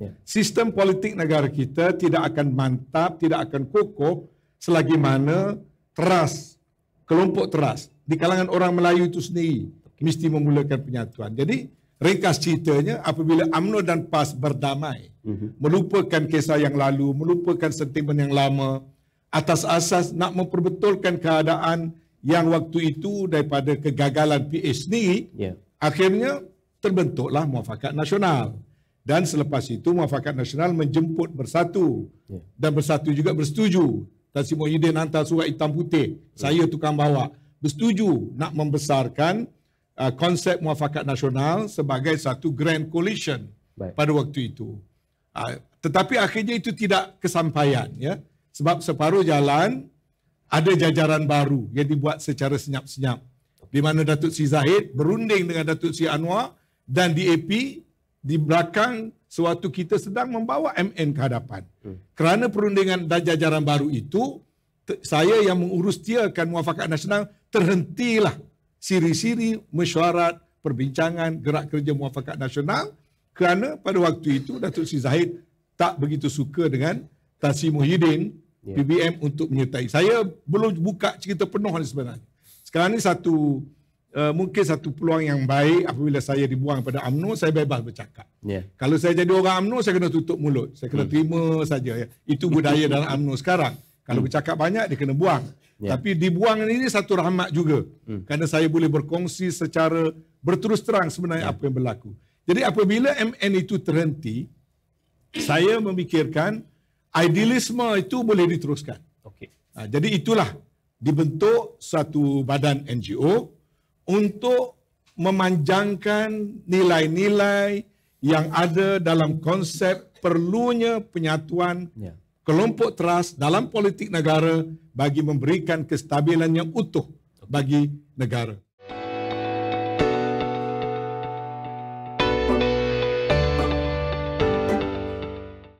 Ya. Sistem politik negara kita tidak akan mantap, tidak akan kokoh selagi mana teras, kelompok teras di kalangan orang Melayu itu sendiri mesti memulakan penyatuan. Jadi ringkas ceritanya apabila UMNO dan PAS berdamai, uh-huh. melupakan kisah yang lalu, melupakan sentimen yang lama atas asas nak memperbetulkan keadaan yang waktu itu daripada kegagalan PH sendiri, yeah. akhirnya terbentuklah muafakat nasional dan selepas itu Muafakat Nasional menjemput bersatu ya. dan bersatu juga bersetuju Tan Sri Muhyiddin hantar surat hitam putih saya tukang bawa bersetuju nak membesarkan uh, konsep Muafakat Nasional sebagai satu grand coalition Baik. pada waktu itu uh, tetapi akhirnya itu tidak kesampaian ya sebab separuh jalan ada jajaran baru yang dibuat secara senyap-senyap di mana Datuk Si Zahid berunding dengan Datuk Si Anwar dan DAP di belakang sewaktu kita sedang membawa MN ke hadapan. Hmm. Kerana perundingan dan jajaran baru itu, saya yang mengurus tiakan muafakat nasional, terhentilah siri-siri mesyuarat perbincangan gerak kerja muafakat nasional kerana pada waktu itu Datuk Si Zahid tak begitu suka dengan Tasi Muhyiddin ya. PBM untuk menyertai. Saya belum buka cerita penuh sebenarnya. Sekarang ini satu uh, mungkin satu peluang yang baik apabila saya dibuang pada UMNO saya bebas bercakap. Yeah. Kalau saya jadi orang UMNO saya kena tutup mulut. Saya kena hmm. terima saja ya. Itu budaya dalam UMNO sekarang. Kalau hmm. bercakap banyak dia kena buang. Yeah. Tapi dibuang ini satu rahmat juga. Hmm. Kerana saya boleh berkongsi secara berterus terang sebenarnya yeah. apa yang berlaku. Jadi apabila MN itu terhenti saya memikirkan idealisme itu boleh diteruskan. Okey. Ha, jadi itulah dibentuk satu badan NGO untuk memanjangkan nilai-nilai yang ada dalam konsep perlunya penyatuan ya. kelompok teras dalam politik negara bagi memberikan kestabilan yang utuh bagi negara.